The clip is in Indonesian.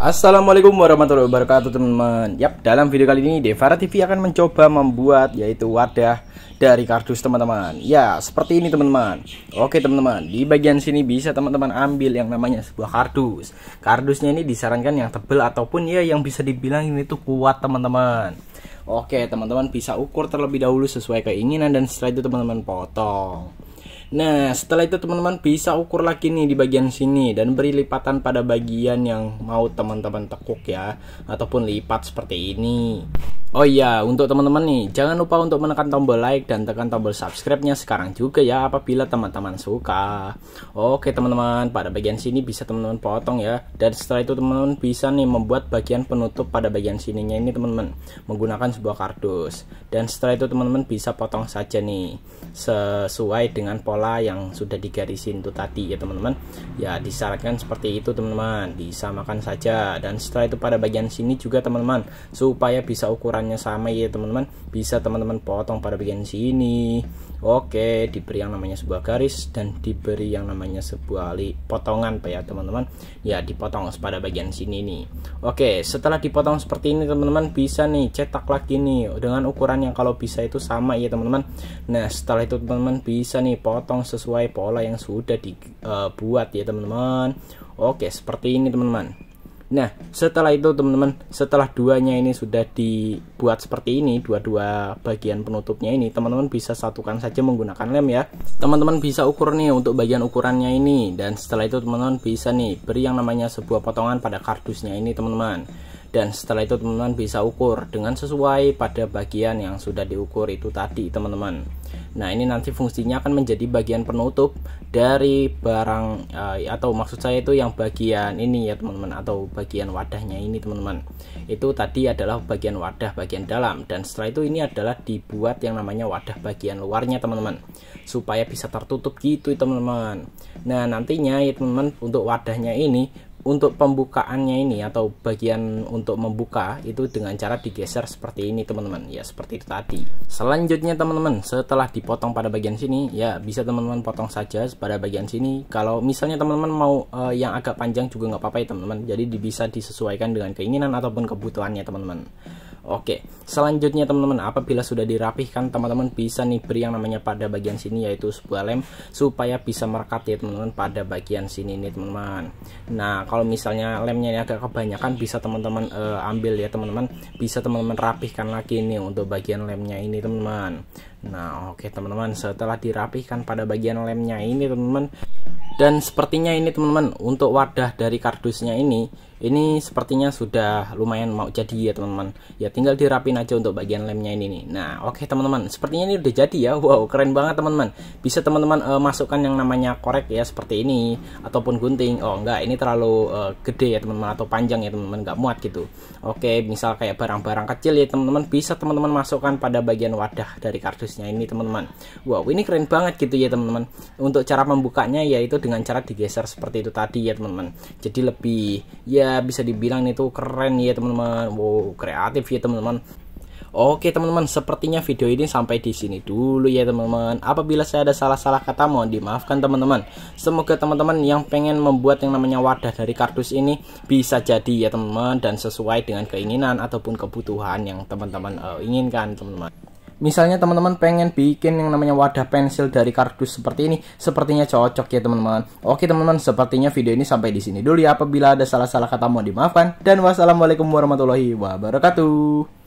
Assalamualaikum warahmatullahi wabarakatuh teman-teman Yap, dalam video kali ini Devara TV akan mencoba membuat yaitu wadah dari kardus teman-teman Ya, seperti ini teman-teman Oke teman-teman, di bagian sini bisa teman-teman ambil yang namanya sebuah kardus Kardusnya ini disarankan yang tebal ataupun ya yang bisa dibilang ini tuh kuat teman-teman Oke teman-teman bisa ukur terlebih dahulu sesuai keinginan dan setelah itu teman-teman potong Nah, setelah itu teman-teman bisa ukur lagi nih di bagian sini dan beri lipatan pada bagian yang mau teman-teman tekuk ya ataupun lipat seperti ini. Oh iya, untuk teman-teman nih, jangan lupa untuk menekan tombol like dan tekan tombol subscribe-nya sekarang juga ya apabila teman-teman suka. Oke teman-teman, pada bagian sini bisa teman-teman potong ya. Dan setelah itu teman-teman bisa nih membuat bagian penutup pada bagian sininya ini teman-teman menggunakan sebuah kardus. Dan setelah itu teman-teman bisa potong saja nih sesuai dengan pola yang sudah digarisin itu tadi ya teman-teman. Ya disarankan seperti itu teman-teman, disamakan saja. Dan setelah itu pada bagian sini juga teman-teman supaya bisa ukuran ukurannya sama ya teman-teman bisa teman-teman potong pada bagian sini oke diberi yang namanya sebuah garis dan diberi yang namanya sebuah li potongan pak ya teman-teman ya dipotong pada bagian sini nih oke setelah dipotong seperti ini teman-teman bisa nih cetak lagi nih dengan ukuran yang kalau bisa itu sama ya teman-teman nah setelah itu teman-teman bisa nih potong sesuai pola yang sudah dibuat eh, uh, ya teman-teman oke seperti ini teman-teman Nah, setelah itu teman-teman, setelah duanya ini sudah dibuat seperti ini, dua-dua bagian penutupnya ini, teman-teman bisa satukan saja menggunakan lem ya. Teman-teman bisa ukur nih untuk bagian ukurannya ini, dan setelah itu teman-teman bisa nih beri yang namanya sebuah potongan pada kardusnya ini teman-teman. Dan setelah itu teman-teman bisa ukur dengan sesuai pada bagian yang sudah diukur itu tadi teman-teman. Nah, ini nanti fungsinya akan menjadi bagian penutup dari barang eh, atau maksud saya itu yang bagian ini ya, teman-teman, atau bagian wadahnya ini, teman-teman. Itu tadi adalah bagian wadah bagian dalam dan setelah itu ini adalah dibuat yang namanya wadah bagian luarnya, teman-teman. Supaya bisa tertutup gitu, teman-teman. Nah, nantinya ya teman-teman untuk wadahnya ini untuk pembukaannya ini atau bagian untuk membuka itu dengan cara digeser seperti ini teman-teman ya seperti itu tadi selanjutnya teman-teman setelah dipotong pada bagian sini ya bisa teman-teman potong saja pada bagian sini kalau misalnya teman-teman mau uh, yang agak panjang juga nggak apa-apa ya teman-teman jadi bisa disesuaikan dengan keinginan ataupun kebutuhannya teman-teman Oke, selanjutnya teman-teman, apabila sudah dirapihkan, teman-teman bisa nih beri yang namanya pada bagian sini yaitu sebuah lem supaya bisa merekat ya teman-teman pada bagian sini nih teman-teman. Nah, kalau misalnya lemnya ini agak kebanyakan bisa teman-teman uh, ambil ya teman-teman, bisa teman-teman rapihkan lagi nih untuk bagian lemnya ini teman-teman. Nah, oke teman-teman, setelah dirapihkan pada bagian lemnya ini teman-teman, dan sepertinya ini teman-teman untuk wadah dari kardusnya ini ini sepertinya sudah lumayan mau jadi ya teman-teman ya tinggal dirapin aja untuk bagian lemnya ini nih nah oke okay, teman-teman sepertinya ini udah jadi ya wow keren banget teman-teman bisa teman-teman uh, masukkan yang namanya korek ya seperti ini ataupun gunting oh enggak ini terlalu uh, gede ya teman-teman atau panjang ya teman-teman enggak muat gitu oke okay, misal kayak barang-barang kecil ya teman-teman bisa teman-teman masukkan pada bagian wadah dari kardusnya ini teman-teman wow ini keren banget gitu ya teman-teman untuk cara membukanya yaitu dengan dengan cara digeser seperti itu tadi ya teman-teman jadi lebih ya bisa dibilang itu keren ya teman-teman wow kreatif ya teman-teman Oke teman-teman, sepertinya video ini sampai di sini dulu ya teman-teman. Apabila saya ada salah-salah kata mohon dimaafkan teman-teman. Semoga teman-teman yang pengen membuat yang namanya wadah dari kardus ini bisa jadi ya teman-teman dan sesuai dengan keinginan ataupun kebutuhan yang teman-teman uh, inginkan teman-teman. Misalnya teman-teman pengen bikin yang namanya wadah pensil dari kardus seperti ini, sepertinya cocok ya teman-teman. Oke teman-teman, sepertinya video ini sampai di sini dulu ya. Apabila ada salah-salah kata mau dimaafkan. Dan wassalamualaikum warahmatullahi wabarakatuh.